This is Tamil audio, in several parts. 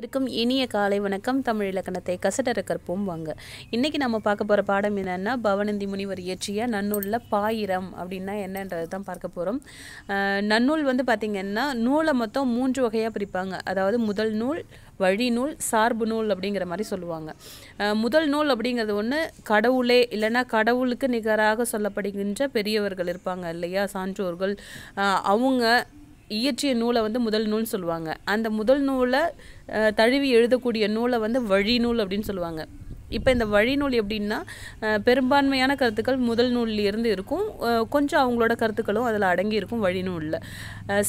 இருக்கும் இனிய காலை வணக்கம் தமிழ் இலக்கணத்தை கசடர கற்போம் வாங்க இன்றைக்கி நம்ம பார்க்க போகிற பாடம் என்னென்னா பவனந்தி முனிவர் இயற்றிய நன்னூலில் பாயிரம் அப்படின்னா என்னன்றது தான் பார்க்க போகிறோம் நன்னூல் வந்து பார்த்திங்கன்னா நூலை மொத்தம் மூன்று வகையாக பிரிப்பாங்க அதாவது முதல் நூல் வழி நூல் சார்பு நூல் அப்படிங்கிற மாதிரி சொல்லுவாங்க முதல் நூல் அப்படிங்கிறது ஒன்று கடவுளே இல்லைன்னா கடவுளுக்கு நிகராக சொல்லப்படுகின்ற பெரியவர்கள் இருப்பாங்க இல்லையா சான்றோர்கள் அவங்க இயற்றிய நூலை வந்து முதல் நூல் சொல்லுவாங்க அந்த முதல் நூலை தழுவி எழுதக்கூடிய நூலை வந்து வழி நூல் அப்படின்னு சொல்லுவாங்க இப்போ இந்த வழிநூல் எப்படின்னா பெரும்பான்மையான கருத்துக்கள் முதல் நூல்லேருந்து இருக்கும் கொஞ்சம் அவங்களோட கருத்துக்களும் அதில் அடங்கியிருக்கும் வழிநூலில்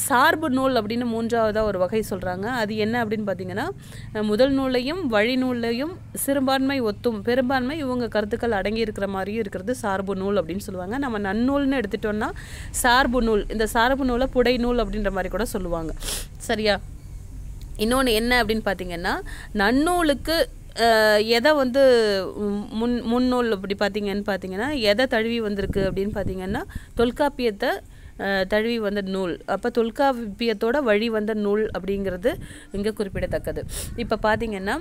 சார்பு நூல் அப்படின்னு மூன்றாவதாக ஒரு வகை சொல்கிறாங்க அது என்ன அப்படின்னு பார்த்தீங்கன்னா முதல் நூலையும் வழிநூலையும் சிறுபான்மை ஒத்தும் பெரும்பான்மை இவங்க கருத்துக்கள் அடங்கி இருக்கிற மாதிரியும் இருக்கிறது சார்பு நூல் அப்படின்னு சொல்லுவாங்க நம்ம நன்னூல்னு எடுத்துட்டோன்னா சார்பு நூல் இந்த சார்பு நூலை புடை நூல் அப்படின்ற மாதிரி கூட சொல்லுவாங்க சரியா இன்னொன்று என்ன அப்படின்னு பார்த்தீங்கன்னா நன்னூலுக்கு எதை வந்து முன் முன்னூல் அப்படி பார்த்தீங்கன்னு பார்த்தீங்கன்னா எதை தழுவி வந்திருக்கு அப்படின்னு பார்த்தீங்கன்னா தொல்காப்பியத்தை தழுவி வந்த நூல் அப்போ தொல்காப்பியத்தோட வழி வந்த நூல் அப்படிங்கிறது இங்கே குறிப்பிடத்தக்கது இப்போ பார்த்தீங்கன்னா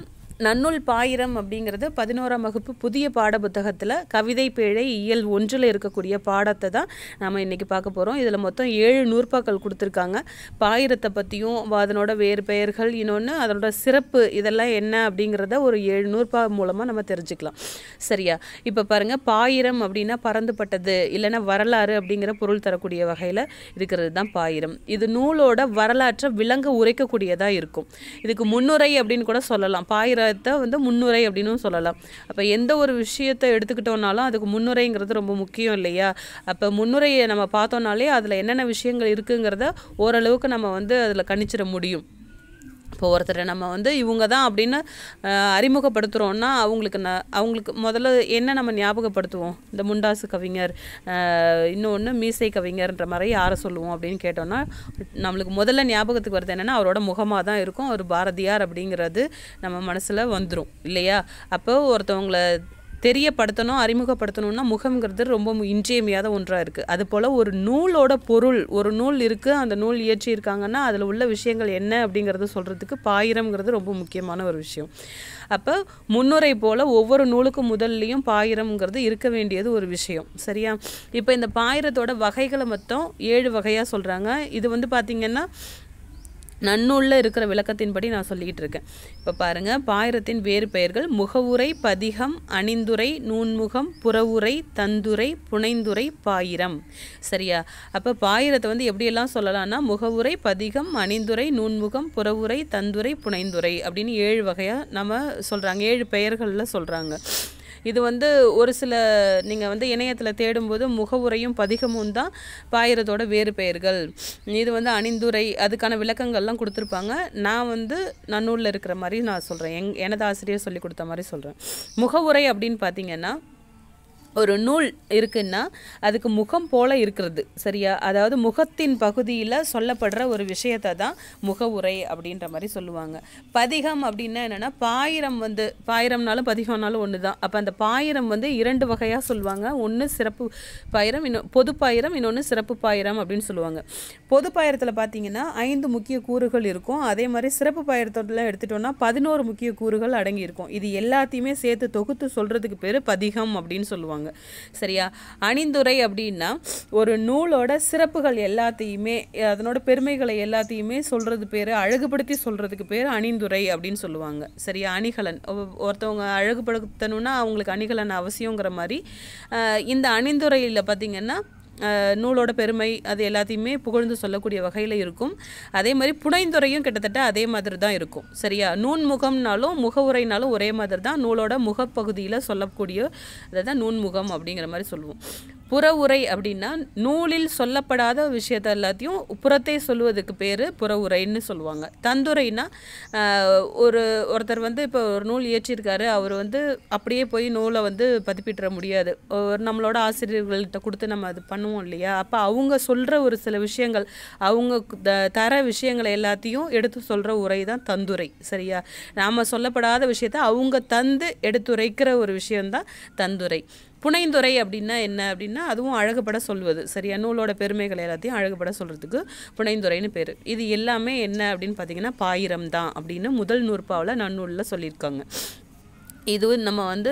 நன்னுல் பாயிரம் அப்படிங்கிறது பதினோராம் வகுப்பு புதிய பாட புத்தகத்தில் கவிதை பேழை இயல் ஒன்றில் இருக்கக்கூடிய பாடத்தை தான் நம்ம இன்றைக்கி பார்க்க போகிறோம் இதில் மொத்தம் ஏழு நூற்பாக்கள் கொடுத்துருக்காங்க பாயிரத்தை பற்றியும் அதனோட வேறு பெயர்கள் இன்னொன்று அதனோட சிறப்பு இதெல்லாம் என்ன அப்படிங்கிறத ஒரு ஏழு நூற்பா மூலமாக நம்ம தெரிஞ்சுக்கலாம் சரியா இப்போ பாருங்கள் பாயிரம் அப்படின்னா பறந்துபட்டது இல்லைன்னா வரலாறு அப்படிங்கிற பொருள் தரக்கூடிய வகையில் இருக்கிறது தான் பாயிரம் இது நூலோட வரலாற்றை விலங்கு உரைக்கக்கூடியதாக இருக்கும் இதுக்கு முன்னுரை அப்படின்னு கூட சொல்லலாம் பாயிரம் விஷயத்தை வந்து முன்னுரை அப்படின்னு சொல்லலாம் அப்போ எந்த ஒரு விஷயத்தை எடுத்துக்கிட்டோம்னாலும் அதுக்கு முன்னுரைங்கிறது ரொம்ப முக்கியம் இல்லையா அப்போ முன்னுரையை நம்ம பார்த்தோம்னாலே அதில் என்னென்ன விஷயங்கள் இருக்குங்கிறத ஓரளவுக்கு நம்ம வந்து அதில் கணிச்சிட முடியும் இப்போ ஒருத்தரை நம்ம வந்து இவங்க தான் அப்படின்னு அறிமுகப்படுத்துகிறோன்னா அவங்களுக்கு ந அவங்களுக்கு முதல்ல என்ன நம்ம ஞாபகப்படுத்துவோம் இந்த முண்டாசு கவிஞர் இன்னொன்று மீசை கவிஞர்ன்ற மாதிரி யாரை சொல்லுவோம் அப்படின்னு கேட்டோன்னா நம்மளுக்கு முதல்ல ஞாபகத்துக்கு வருது என்னென்னா அவரோட முகமாக தான் இருக்கும் அவர் பாரதியார் அப்படிங்கிறது நம்ம மனசில் வந்துடும் இல்லையா அப்போ ஒருத்தவங்களை தெரியப்படுத்தணும் அறிமுகப்படுத்தணும்னா முகம்ங்கிறது ரொம்ப இன்றியமையாத ஒன்றாக இருக்குது அதுபோல் ஒரு நூலோட பொருள் ஒரு நூல் இருக்குது அந்த நூல் இயற்றியிருக்காங்கன்னா அதில் உள்ள விஷயங்கள் என்ன அப்படிங்கிறத சொல்கிறதுக்கு பாயிரம்ங்கிறது ரொம்ப முக்கியமான ஒரு விஷயம் அப்போ முன்னுரை போல் ஒவ்வொரு நூலுக்கும் முதல்லையும் பாயிரம்ங்கிறது இருக்க வேண்டியது ஒரு விஷயம் சரியா இப்போ இந்த பாயிரத்தோட வகைகளை மொத்தம் ஏழு வகையாக சொல்கிறாங்க இது வந்து பார்த்திங்கன்னா நன்னூலில் இருக்கிற விளக்கத்தின்படி நான் சொல்லிக்கிட்டு இருக்கேன் இப்போ பாருங்கள் பாயிரத்தின் வேறு பெயர்கள் முகவுரை பதிகம் அணிந்துரை நூன்முகம் புறவுரை தந்துரை புனைந்துரை பாயிரம் சரியா அப்போ பாயிரத்தை வந்து எப்படியெல்லாம் சொல்லலாம்னா முகவுரை பதிகம் அணிந்துரை நூன்முகம் புறவுரை தந்துரை புனைந்துரை அப்படின்னு ஏழு வகையாக நம்ம சொல்கிறாங்க ஏழு பெயர்களில் சொல்கிறாங்க இது வந்து ஒரு சில நீங்கள் வந்து இணையத்தில் தேடும்போது முகவுரையும் பதிகமும் தான் பாயிரத்தோட வேறு பெயர்கள் இது வந்து அணிந்துரை அதுக்கான விளக்கங்கள்லாம் கொடுத்துருப்பாங்க நான் வந்து நன்னூலில் இருக்கிற மாதிரி நான் சொல்கிறேன் எங் எனது ஆசிரியர் சொல்லி கொடுத்த மாதிரி சொல்கிறேன் முகவுரை அப்படின்னு பார்த்தீங்கன்னா ஒரு நூல் இருக்குன்னா அதுக்கு முகம் போல் இருக்கிறது சரியா அதாவது முகத்தின் பகுதியில் சொல்லப்படுற ஒரு விஷயத்தை தான் முக உரை அப்படின்ற மாதிரி சொல்லுவாங்க பதிகம் அப்படின்னா என்னென்னா பாயிரம் வந்து பாயிரம்னாலும் பதிகம்னாலும் ஒன்று தான் அப்போ அந்த பாயிரம் வந்து இரண்டு வகையாக சொல்லுவாங்க ஒன்று சிறப்பு பாயிரம் இன்னும் பொது பாயிரம் இன்னொன்று சிறப்பு பாயிரம் அப்படின்னு சொல்லுவாங்க பொது பாயிரத்தில் பார்த்தீங்கன்னா ஐந்து முக்கிய கூறுகள் இருக்கும் அதே மாதிரி சிறப்பு பாயிரத்தில் எடுத்துட்டோம்னா பதினோரு முக்கிய கூறுகள் அடங்கியிருக்கும் இது எல்லாத்தையுமே சேர்த்து தொகுத்து சொல்கிறதுக்கு பேர் பதிகம் அப்படின்னு சொல்லுவாங்க சொல்கிறாங்க சரியா அணிந்துரை அப்படின்னா ஒரு நூலோட சிறப்புகள் எல்லாத்தையுமே அதனோட பெருமைகளை எல்லாத்தையுமே சொல்கிறது பேர் அழகுபடுத்தி சொல்கிறதுக்கு பேர் அணிந்துரை அப்படின்னு சொல்லுவாங்க சரியா அணிகலன் ஒருத்தவங்க அழகுபடுத்தணும்னா அவங்களுக்கு அணிகலன் அவசியங்கிற மாதிரி இந்த அணிந்துரையில் பார்த்திங்கன்னா நூலோட பெருமை அது எல்லாத்தையுமே புகழ்ந்து சொல்லக்கூடிய வகையில் இருக்கும் அதே மாதிரி புனைந்துறையும் கிட்டத்தட்ட அதே மாதிரி தான் இருக்கும் சரியா நூன்முகம்னாலும் முகம்னாலும் முகவுரைனாலும் ஒரே மாதிரி தான் நூலோட முகப்பகுதியில் சொல்லக்கூடிய அதை தான் நூன்முகம் அப்படிங்கிற மாதிரி சொல்லுவோம் புற உரை அப்படின்னா நூலில் சொல்லப்படாத விஷயத்த எல்லாத்தையும் புறத்தை சொல்லுவதுக்கு பேர் புற உரைன்னு சொல்லுவாங்க தந்துரைனா ஒரு ஒருத்தர் வந்து இப்போ ஒரு நூல் இயற்றியிருக்காரு அவர் வந்து அப்படியே போய் நூலை வந்து பதிப்பிட்டுற முடியாது ஒரு நம்மளோட ஆசிரியர்கள்ட்ட கொடுத்து நம்ம அது பண்ணுவோம் இல்லையா அப்போ அவங்க சொல்கிற ஒரு சில விஷயங்கள் அவங்க தர விஷயங்களை எல்லாத்தையும் எடுத்து சொல்கிற உரை தான் தந்துரை சரியா நாம் சொல்லப்படாத விஷயத்த அவங்க தந்து எடுத்துரைக்கிற ஒரு விஷயம்தான் தந்துரை புனைந்துரை அப்படின்னா என்ன அப்படின்னா அதுவும் அழகுபட சொல்வது சரியா நூலோட பெருமைகள் எல்லாத்தையும் அழகுபட சொல்கிறதுக்கு புனைந்துரைன்னு பேர் இது எல்லாமே என்ன அப்படின்னு பார்த்தீங்கன்னா பாயிரம் தான் அப்படின்னு முதல் நூற்பாவில் நன்னூலில் சொல்லியிருக்காங்க இது நம்ம வந்து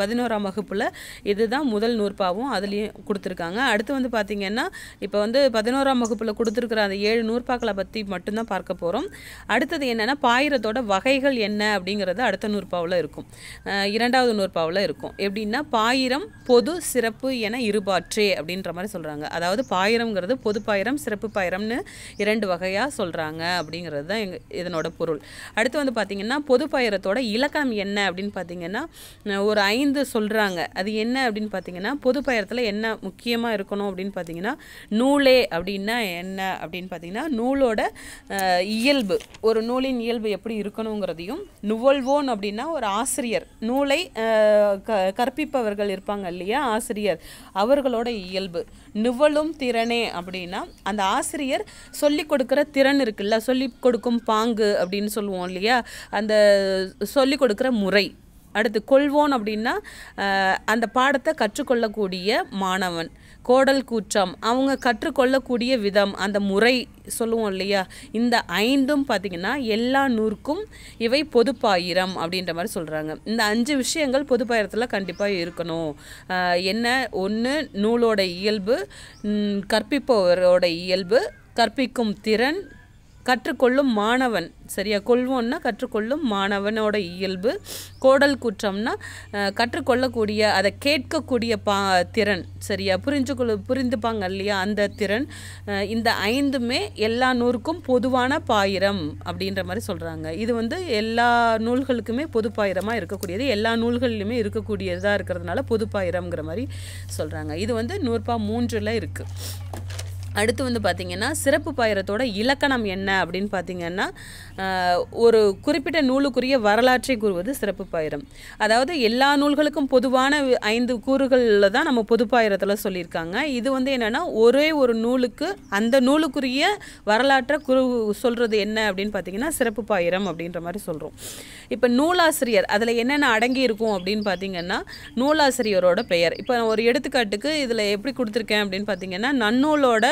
பதினோராம் வகுப்பில் இதுதான் முதல் நூற்பாவும் அதுலேயும் கொடுத்துருக்காங்க அடுத்து வந்து பார்த்திங்கன்னா இப்போ வந்து பதினோராம் வகுப்பில் கொடுத்துருக்குற அந்த ஏழு நூற்பாக்களை பற்றி மட்டும்தான் பார்க்க போகிறோம் அடுத்தது என்னென்னா பாயிரத்தோட வகைகள் என்ன அப்படிங்கிறது அடுத்த நூற்பாவில் இருக்கும் இரண்டாவது நூற்பாவில் இருக்கும் எப்படின்னா பாயிரம் பொது சிறப்பு என இருபாற்றே அப்படின்ற மாதிரி சொல்கிறாங்க அதாவது பாயிரங்கிறது பொது பாயிரம் சிறப்பு பாயிரம்னு இரண்டு வகையாக சொல்கிறாங்க அப்படிங்கிறது தான் எங்கள் இதனோட பொருள் அடுத்து வந்து பார்த்திங்கன்னா பொது பாயிரத்தோட இலக்கணம் என்ன அப்படின்னு பார்த்தீங்கன்னா ஒரு ஐந்து சொல்கிறாங்க அது என்ன அப்படின்னு பார்த்தீங்கன்னா பொது பயிரத்தில் என்ன முக்கியமாக இருக்கணும் அப்படின்னு பார்த்தீங்கன்னா நூலே அப்படின்னா என்ன அப்படின்னு பார்த்தீங்கன்னா நூலோட இயல்பு ஒரு நூலின் இயல்பு எப்படி இருக்கணுங்கிறதையும் நுவல்வோன் அப்படின்னா ஒரு ஆசிரியர் நூலை க கற்பிப்பவர்கள் இருப்பாங்க இல்லையா ஆசிரியர் அவர்களோட இயல்பு நுவலும் திறனே அப்படின்னா அந்த ஆசிரியர் சொல்லிக் கொடுக்குற திறன் இருக்குல்ல சொல்லிக் கொடுக்கும் பாங்கு அப்படின்னு சொல்லுவோம் இல்லையா அந்த சொல்லிக் கொடுக்குற முறை அடுத்து கொள்வோன் அப்படின்னா அந்த பாடத்தை கற்றுக்கொள்ளக்கூடிய மாணவன் கோடல் கூற்றம் அவங்க கற்றுக்கொள்ளக்கூடிய விதம் அந்த முறை சொல்லுவோம் இல்லையா இந்த ஐந்தும் பார்த்திங்கன்னா எல்லா நூறுக்கும் இவை பொதுப்பாயிரம் அப்படின்ற மாதிரி சொல்கிறாங்க இந்த அஞ்சு விஷயங்கள் பொதுப்பாயிரத்தில் கண்டிப்பாக இருக்கணும் என்ன ஒன்று நூலோட இயல்பு கற்பிப்பவரோட இயல்பு கற்பிக்கும் திறன் கற்றுக்கொள்ளும் மாணவன் சரியா கொள்வோன்னா கற்றுக்கொள்ளும் மாணவனோட இயல்பு கோடல் குற்றம்னா கற்றுக்கொள்ளக்கூடிய அதை கேட்கக்கூடிய பா திறன் சரியா புரிஞ்சு கொள் புரிந்துப்பாங்க இல்லையா அந்த திறன் இந்த ஐந்துமே எல்லா நூறுக்கும் பொதுவான பாயிரம் அப்படின்ற மாதிரி சொல்கிறாங்க இது வந்து எல்லா நூல்களுக்குமே பொது பாயிரமாக இருக்கக்கூடியது எல்லா நூல்கள்லையுமே இருக்கக்கூடியதாக இருக்கிறதுனால பொது பாயிரம்ங்கிற மாதிரி சொல்கிறாங்க இது வந்து நூறுபா மூன்றில் இருக்குது அடுத்து வந்து பார்த்திங்கன்னா சிறப்பு பயிரத்தோட இலக்கணம் என்ன அப்படின்னு பார்த்திங்கன்னா ஒரு குறிப்பிட்ட நூலுக்குரிய வரலாற்றை கூறுவது சிறப்பு பாயிரம் அதாவது எல்லா நூல்களுக்கும் பொதுவான ஐந்து கூறுகளில் தான் நம்ம பொதுப்பாயிரத்தில் சொல்லியிருக்காங்க இது வந்து என்னென்னா ஒரே ஒரு நூலுக்கு அந்த நூலுக்குரிய வரலாற்றை குறு சொல்கிறது என்ன அப்படின்னு பார்த்தீங்கன்னா சிறப்பு பாயிரம் அப்படின்ற மாதிரி சொல்கிறோம் இப்போ நூலாசிரியர் அதில் என்னென்ன அடங்கி இருக்கும் அப்படின்னு பார்த்தீங்கன்னா நூலாசிரியரோட பெயர் இப்போ ஒரு எடுத்துக்காட்டுக்கு இதில் எப்படி கொடுத்துருக்கேன் அப்படின்னு பார்த்தீங்கன்னா நன்னூலோட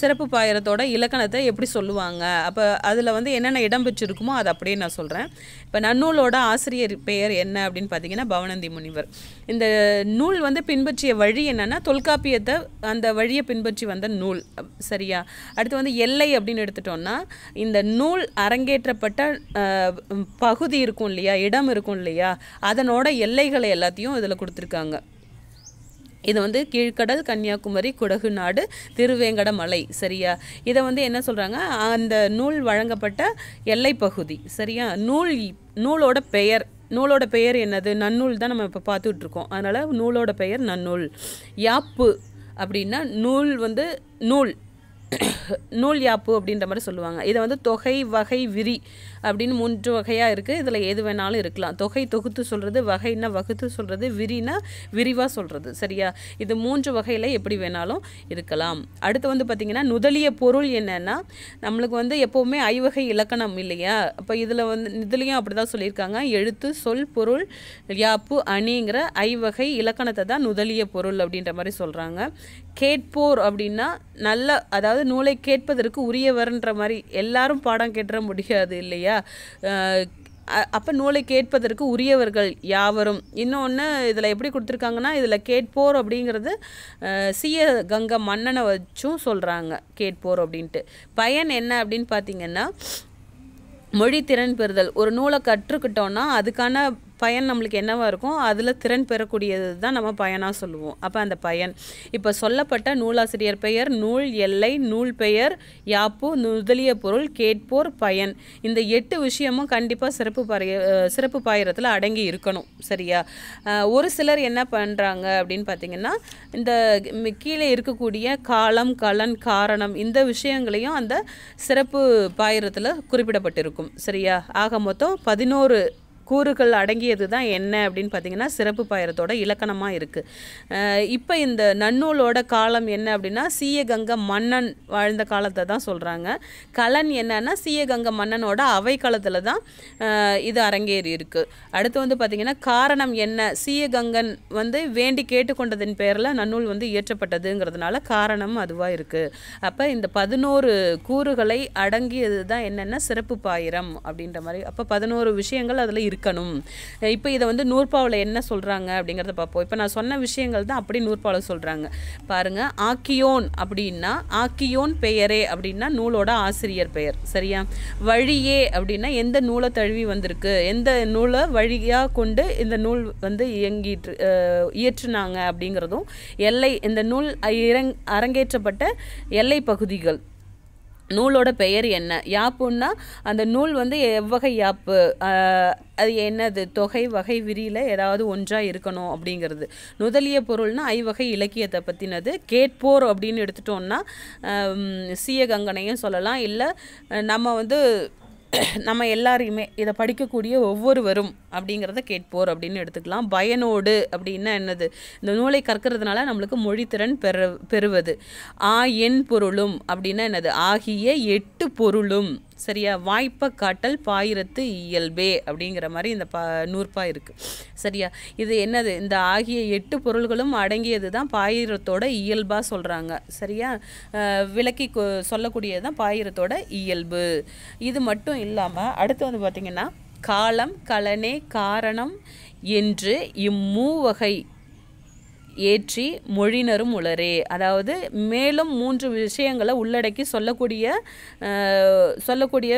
சிறப்பு பாயிரத்தோட இலக்கணத்தை எப்படி சொல்லுவாங்க அப்போ அதில் வந்து என்னென்ன இடம் பெற்றிருக்குமோ அது அப்படியே நான் சொல்கிறேன் இப்போ நன்னூலோட ஆசிரியர் பெயர் என்ன அப்படின்னு பார்த்தீங்கன்னா பவனந்தி முனிவர் இந்த நூல் வந்து பின்பற்றிய வழி என்னென்னா தொல்காப்பியத்தை அந்த வழியை பின்பற்றி வந்த நூல் சரியா அடுத்து வந்து எல்லை அப்படின்னு எடுத்துட்டோம்னா இந்த நூல் அரங்கேற்றப்பட்ட பகுதி இருக்கும் இல்லையா இடம் இருக்கும் இல்லையா அதனோட எல்லைகளை எல்லாத்தையும் இதில் கொடுத்துருக்காங்க இது வந்து கீழ்கடல் கன்னியாகுமரி குடகு நாடு மலை சரியா இதை வந்து என்ன சொல்கிறாங்க அந்த நூல் வழங்கப்பட்ட எல்லைப்பகுதி சரியா நூல் நூலோட பெயர் நூலோட பெயர் என்னது நன்னூல் தான் நம்ம இப்போ இருக்கோம் அதனால் நூலோட பெயர் நன்னூல் யாப்பு அப்படின்னா நூல் வந்து நூல் நூல் யாப்பு அப்படின்ற மாதிரி சொல்லுவாங்க இதை வந்து தொகை வகை விரி அப்படின்னு மூன்று வகையாக இருக்குது இதில் எது வேணாலும் இருக்கலாம் தொகை தொகுத்து சொல்கிறது வகைன்னா வகுத்து சொல்கிறது விரினா விரிவாக சொல்கிறது சரியா இது மூன்று வகையில் எப்படி வேணாலும் இருக்கலாம் அடுத்து வந்து பார்த்திங்கன்னா நுதலிய பொருள் என்னென்னா நம்மளுக்கு வந்து எப்போவுமே ஐவகை இலக்கணம் இல்லையா அப்போ இதில் வந்து இதுலேயும் அப்படி தான் சொல்லியிருக்காங்க எழுத்து சொல் பொருள் யாப்பு அணிங்கிற ஐவகை இலக்கணத்தை தான் நுதலிய பொருள் அப்படின்ற மாதிரி சொல்கிறாங்க கேட்போர் அப்படின்னா நல்ல அதாவது நூலை கேட்பதற்கு உரியவர்ன்ற மாதிரி எல்லாரும் பாடம் கேட்டுற முடியாது இல்லையா இல்லையா அப்போ நூலை கேட்பதற்கு உரியவர்கள் யாவரும் இன்னொன்று இதில் எப்படி கொடுத்துருக்காங்கன்னா இதில் கேட்போர் அப்படிங்கிறது சீய கங்கை மன்னனை வச்சும் சொல்கிறாங்க கேட்போர் அப்படின்ட்டு பயன் என்ன அப்படின்னு பார்த்தீங்கன்னா மொழி திறன் பெறுதல் ஒரு நூலை கற்றுக்கிட்டோன்னா அதுக்கான பயன் நம்மளுக்கு என்னவாக இருக்கும் அதில் திறன் பெறக்கூடியது தான் நம்ம பயனாக சொல்லுவோம் அப்போ அந்த பயன் இப்போ சொல்லப்பட்ட நூலாசிரியர் பெயர் நூல் எல்லை நூல் பெயர் யாப்பு முதலிய பொருள் கேட்போர் பயன் இந்த எட்டு விஷயமும் கண்டிப்பாக சிறப்பு பாய சிறப்பு பாயிரத்தில் அடங்கி இருக்கணும் சரியா ஒரு சிலர் என்ன பண்ணுறாங்க அப்படின்னு பார்த்தீங்கன்னா இந்த கீழே இருக்கக்கூடிய காலம் கலன் காரணம் இந்த விஷயங்களையும் அந்த சிறப்பு பாயிரத்தில் குறிப்பிடப்பட்டிருக்கும் சரியா ஆக மொத்தம் பதினோரு கூறுகள் அடங்கியது தான் என்ன அப்படின்னு பார்த்தீங்கன்னா சிறப்பு பயரத்தோட இலக்கணமாக இருக்குது இப்போ இந்த நன்னூலோட காலம் என்ன அப்படின்னா சீயகங்க மன்னன் வாழ்ந்த காலத்தை தான் சொல்கிறாங்க கலன் என்னன்னா சீயகங்க மன்னனோட அவை காலத்தில் தான் இது அரங்கேறி இருக்குது அடுத்து வந்து பார்த்திங்கன்னா காரணம் என்ன சீயகங்கன் வந்து வேண்டி கேட்டுக்கொண்டதின் பேரில் நன்னூல் வந்து இயற்றப்பட்டதுங்கிறதுனால காரணம் அதுவாக இருக்குது அப்போ இந்த பதினோரு கூறுகளை அடங்கியது தான் என்னென்னா சிறப்பு பாயிரம் அப்படின்ற மாதிரி அப்போ பதினோரு விஷயங்கள் அதில் இருக்குது இருக்கணும் இப்போ இதை வந்து நூற்பாவில் என்ன சொல்கிறாங்க அப்படிங்கிறத பார்ப்போம் இப்போ நான் சொன்ன விஷயங்கள் தான் அப்படி நூற்பாவில் சொல்கிறாங்க பாருங்கள் ஆக்கியோன் அப்படின்னா ஆக்கியோன் பெயரே அப்படின்னா நூலோட ஆசிரியர் பெயர் சரியா வழியே அப்படின்னா எந்த நூலை தழுவி வந்திருக்கு எந்த நூலை வழியாக கொண்டு இந்த நூல் வந்து இயங்கிட்டு இயற்றுனாங்க அப்படிங்கிறதும் எல்லை இந்த நூல் இறங் அரங்கேற்றப்பட்ட எல்லை பகுதிகள் நூலோட பெயர் என்ன யாப்புன்னா அந்த நூல் வந்து எவ்வகை யாப்பு அது என்னது தொகை வகை விரியில் ஏதாவது ஒன்றாக இருக்கணும் அப்படிங்கிறது நுதலிய பொருள்னா ஐவகை இலக்கியத்தை பற்றினது கேட்போர் அப்படின்னு எடுத்துட்டோம்னா சீய கங்கனையும் சொல்லலாம் இல்லை நம்ம வந்து நம்ம எல்லாரையுமே இதை படிக்கக்கூடிய ஒவ்வொருவரும் அப்படிங்கிறத கேட்போர் அப்படின்னு எடுத்துக்கலாம் பயனோடு அப்படின்னா என்னது இந்த நூலை கற்கிறதுனால நம்மளுக்கு மொழித்திறன் பெற பெறுவது ஆ என் பொருளும் அப்படின்னா என்னது ஆகிய எட்டு பொருளும் சரியா வாய்ப்பை காட்டல் பாயிரத்து இயல்பே அப்படிங்கிற மாதிரி இந்த பா நூற்பா இருக்குது சரியா இது என்னது இந்த ஆகிய எட்டு பொருள்களும் அடங்கியது தான் பாயிரத்தோட இயல்பாக சொல்கிறாங்க சரியா விளக்கி சொல்லக்கூடியது தான் பாயிரத்தோட இயல்பு இது மட்டும் இல்லாமல் அடுத்து வந்து பார்த்திங்கன்னா காலம் கலனே காரணம் என்று இம்மூவகை ஏற்றி மொழினரும் உளரே அதாவது மேலும் மூன்று விஷயங்களை உள்ளடக்கி சொல்லக்கூடிய சொல்லக்கூடிய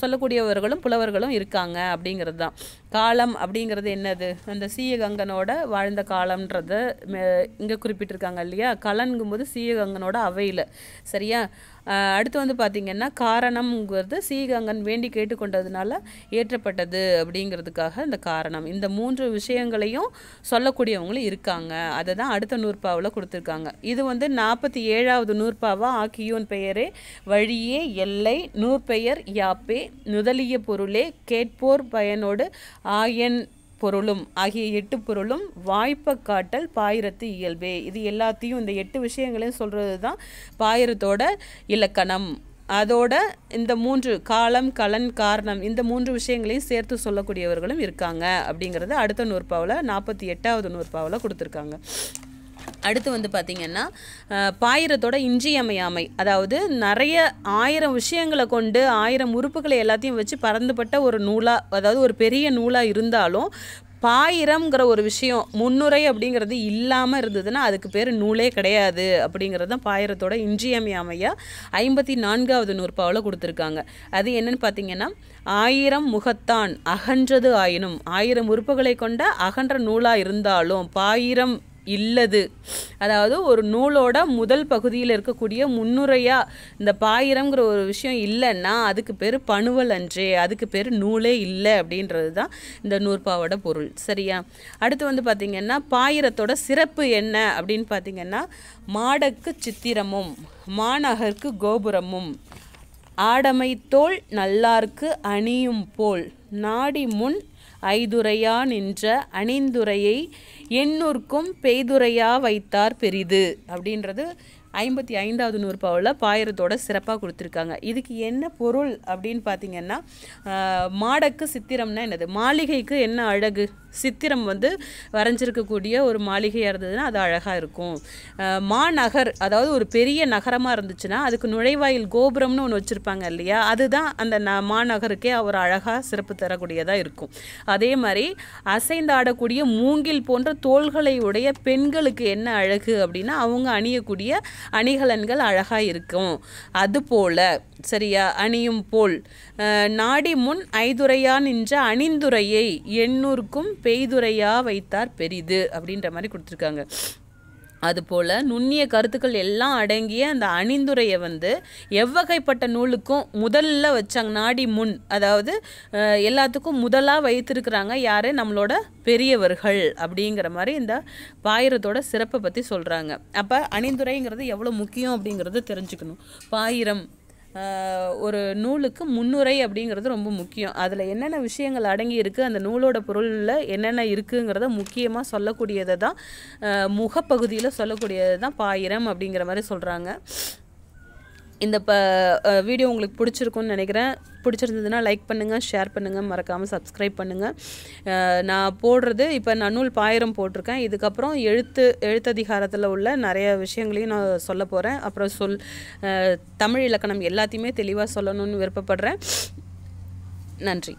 சொல்லக்கூடியவர்களும் புலவர்களும் இருக்காங்க அப்படிங்கிறது தான் காலம் அப்படிங்கிறது என்னது அந்த சீயகங்கனோட வாழ்ந்த காலம்ன்றத இங்கே குறிப்பிட்டிருக்காங்க இல்லையா கலன்கும்போது சீயகங்கனோட அவையில் சரியா அடுத்து வந்து பார்த்திங்கன்னா காரணம்ங்கிறது சீகங்கன் வேண்டி கேட்டுக்கொண்டதுனால ஏற்றப்பட்டது அப்படிங்கிறதுக்காக இந்த காரணம் இந்த மூன்று விஷயங்களையும் சொல்லக்கூடியவங்களும் இருக்காங்க அதை தான் அடுத்த நூற்பாவில் கொடுத்துருக்காங்க இது வந்து நாற்பத்தி ஏழாவது நூற்பாவாக ஆக்கியோன் பெயரே வழியே எல்லை நூற்பெயர் யாப்பே முதலிய பொருளே கேட்போர் பயனோடு ஆயன் பொருளும் ஆகிய எட்டு பொருளும் வாய்ப்பை காட்டல் பாயிரத்து இயல்பே இது எல்லாத்தையும் இந்த எட்டு விஷயங்களையும் சொல்கிறது தான் பாயிரத்தோட இலக்கணம் அதோட இந்த மூன்று காலம் கலன் காரணம் இந்த மூன்று விஷயங்களையும் சேர்த்து சொல்லக்கூடியவர்களும் இருக்காங்க அப்படிங்கிறது அடுத்த நூற்பாவில் நாற்பத்தி எட்டாவது நூற்பாவில் கொடுத்துருக்காங்க அடுத்து வந்து பார்த்திங்கன்னா பாயிரத்தோட இன்றியமையாமை அதாவது நிறைய ஆயிரம் விஷயங்களை கொண்டு ஆயிரம் உறுப்புகளை எல்லாத்தையும் வச்சு பறந்துபட்ட ஒரு நூலாக அதாவது ஒரு பெரிய நூலாக இருந்தாலும் பாயிரம்ங்கிற ஒரு விஷயம் முன்னுரை அப்படிங்கிறது இல்லாமல் இருந்ததுன்னா அதுக்கு பேர் நூலே கிடையாது அப்படிங்கிறது தான் பாயிரத்தோட இன்றியமையாமையாக ஐம்பத்தி நான்காவது நூற்பாவில் கொடுத்துருக்காங்க அது என்னன்னு பார்த்தீங்கன்னா ஆயிரம் முகத்தான் அகன்றது ஆயினும் ஆயிரம் உறுப்புகளை கொண்ட அகன்ற நூலாக இருந்தாலும் பாயிரம் இல்லது அதாவது ஒரு நூலோட முதல் பகுதியில் இருக்கக்கூடிய முன்னுரையாக இந்த பாயிரங்கிற ஒரு விஷயம் இல்லைன்னா அதுக்கு பேர் பணுவல் அன்றே அதுக்கு பேர் நூலே இல்லை அப்படின்றது தான் இந்த நூற்பாவோட பொருள் சரியா அடுத்து வந்து பார்த்திங்கன்னா பாயிரத்தோட சிறப்பு என்ன அப்படின்னு பார்த்திங்கன்னா மாடக்கு சித்திரமும் மாநகருக்கு கோபுரமும் ஆடமை தோல் நல்லார்க்கு அணியும் போல் நாடி முன் ஐதுரையா நின்ற அணிந்துரையை எண்ணூர்க்கும் பெய்துரையா வைத்தார் பெரிது அப்படின்றது ஐம்பத்தி ஐந்தாவது நூற்பாவில் பாயிரத்தோட சிறப்பாக கொடுத்துருக்காங்க இதுக்கு என்ன பொருள் அப்படின்னு பார்த்தீங்கன்னா மாடக்கு சித்திரம்னா என்னது மாளிகைக்கு என்ன அழகு சித்திரம் வந்து வரைஞ்சிருக்கக்கூடிய ஒரு மாளிகையாக இருந்ததுன்னா அது அழகாக இருக்கும் மாநகர் அதாவது ஒரு பெரிய நகரமாக இருந்துச்சுன்னா அதுக்கு நுழைவாயில் கோபுரம்னு ஒன்று வச்சுருப்பாங்க இல்லையா அதுதான் அந்த ந மாநகருக்கே ஒரு அழகாக சிறப்பு தரக்கூடியதாக இருக்கும் அதே மாதிரி அசைந்தாடக்கூடிய மூங்கில் போன்ற தோள்களை உடைய பெண்களுக்கு என்ன அழகு அப்படின்னா அவங்க அணியக்கூடிய அணிகலன்கள் அழகாக இருக்கும் அதுபோல் சரியா அணியும் போல் நாடி முன் ஐதுரையா நின்ற அணிந்துரையை எண்ணூறுக்கும் பெய்துரையா வைத்தார் பெரிது அப்படின்ற மாதிரி கொடுத்துருக்காங்க அதுபோல் நுண்ணிய கருத்துக்கள் எல்லாம் அடங்கிய அந்த அணிந்துரையை வந்து எவ்வகைப்பட்ட நூலுக்கும் முதல்ல வச்சாங்க நாடி முன் அதாவது எல்லாத்துக்கும் முதலாக வைத்திருக்கிறாங்க யார் நம்மளோட பெரியவர்கள் அப்படிங்கிற மாதிரி இந்த பாயிரத்தோட சிறப்பை பற்றி சொல்கிறாங்க அப்போ அணிந்துரைங்கிறது எவ்வளோ முக்கியம் அப்படிங்கிறது தெரிஞ்சுக்கணும் பாயிரம் ஒரு நூலுக்கு முன்னுரை அப்படிங்கிறது ரொம்ப முக்கியம் அதில் என்னென்ன விஷயங்கள் அடங்கி இருக்குது அந்த நூலோட பொருளில் என்னென்ன இருக்குங்கிறத முக்கியமாக சொல்லக்கூடியதை தான் முகப்பகுதியில் சொல்லக்கூடியது தான் பாயிரம் அப்படிங்கிற மாதிரி சொல்கிறாங்க இந்த ப வீடியோ உங்களுக்கு பிடிச்சிருக்குன்னு நினைக்கிறேன் பிடிச்சிருந்ததுன்னா லைக் பண்ணுங்கள் ஷேர் பண்ணுங்கள் மறக்காமல் சப்ஸ்கிரைப் பண்ணுங்கள் நான் போடுறது இப்போ நான் நூல் பாயிரம் போட்டிருக்கேன் இதுக்கப்புறம் எழுத்து எழுத்ததிகாரத்தில் உள்ள நிறைய விஷயங்களையும் நான் சொல்ல போகிறேன் அப்புறம் சொல் தமிழ் இலக்கணம் எல்லாத்தையுமே தெளிவாக சொல்லணும்னு விருப்பப்படுறேன் நன்றி